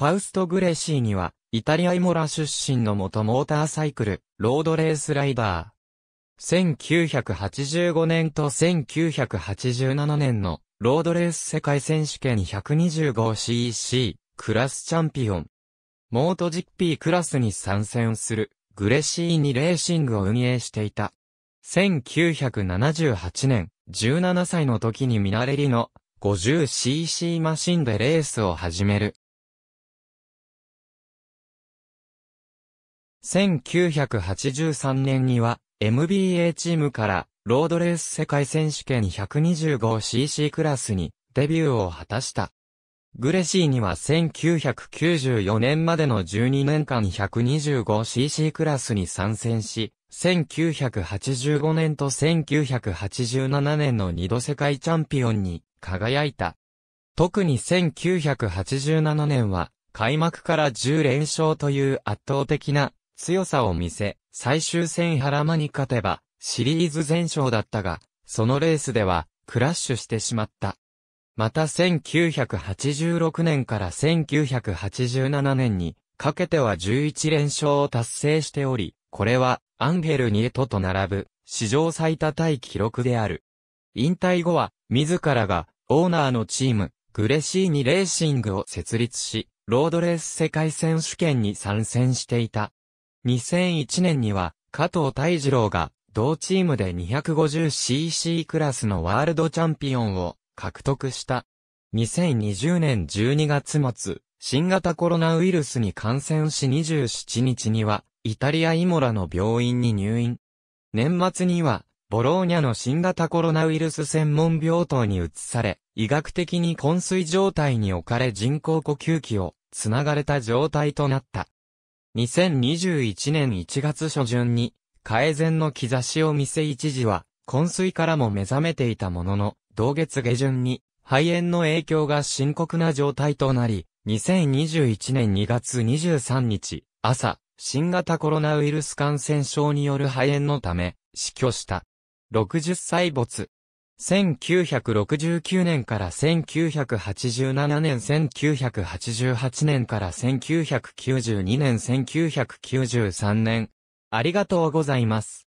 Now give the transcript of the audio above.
ファウスト・グレシーには、イタリア・イモラ出身の元モーターサイクル、ロードレースライダー。1985年と1987年のロードレース世界選手権 125cc クラスチャンピオン。モートジッピークラスに参戦するグレシーにレーシングを運営していた。1978年、17歳の時にミナレリの 50cc マシンでレースを始める。1983年には MBA チームからロードレース世界選手権 125cc クラスにデビューを果たした。グレシーには1994年までの12年間 125cc クラスに参戦し、1985年と1987年の2度世界チャンピオンに輝いた。特に1987年は開幕から10連勝という圧倒的な強さを見せ、最終戦原間に勝てば、シリーズ全勝だったが、そのレースでは、クラッシュしてしまった。また1986年から1987年に、かけては11連勝を達成しており、これは、アンヘル・ニエトと並ぶ、史上最多タイ記録である。引退後は、自らが、オーナーのチーム、グレシーニレーシングを設立し、ロードレース世界選手権に参戦していた。2001年には、加藤大二郎が、同チームで 250cc クラスのワールドチャンピオンを獲得した。2020年12月末、新型コロナウイルスに感染し27日には、イタリアイモラの病院に入院。年末には、ボローニャの新型コロナウイルス専門病棟に移され、医学的に昏睡状態に置かれ人工呼吸器をつながれた状態となった。2021年1月初旬に、改善の兆しを見せ一時は、昏睡からも目覚めていたものの、同月下旬に、肺炎の影響が深刻な状態となり、2021年2月23日、朝、新型コロナウイルス感染症による肺炎のため、死去した。60歳没、1969年から1987年、1988年から1992年、1993年。ありがとうございます。